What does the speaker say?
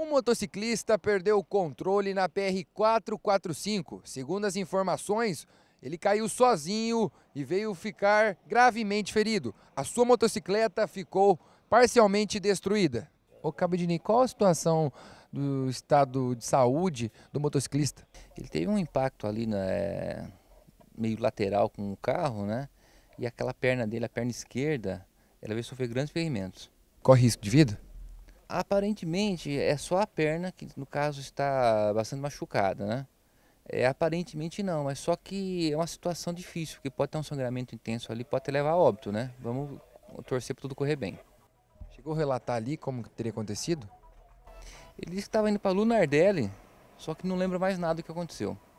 Um motociclista perdeu o controle na PR-445. Segundo as informações, ele caiu sozinho e veio ficar gravemente ferido. A sua motocicleta ficou parcialmente destruída. Ô Cabidini, qual a situação do estado de saúde do motociclista? Ele teve um impacto ali na, é, meio lateral com o carro, né? E aquela perna dele, a perna esquerda, ela veio sofrer grandes ferimentos. Corre risco de vida? Aparentemente é só a perna que no caso está bastante machucada, né? É, aparentemente não, mas só que é uma situação difícil, porque pode ter um sangramento intenso ali, pode até levar a óbito, né? Vamos torcer para tudo correr bem. Chegou a relatar ali como teria acontecido? Ele disse que estava indo para Lunardelli, só que não lembra mais nada do que aconteceu.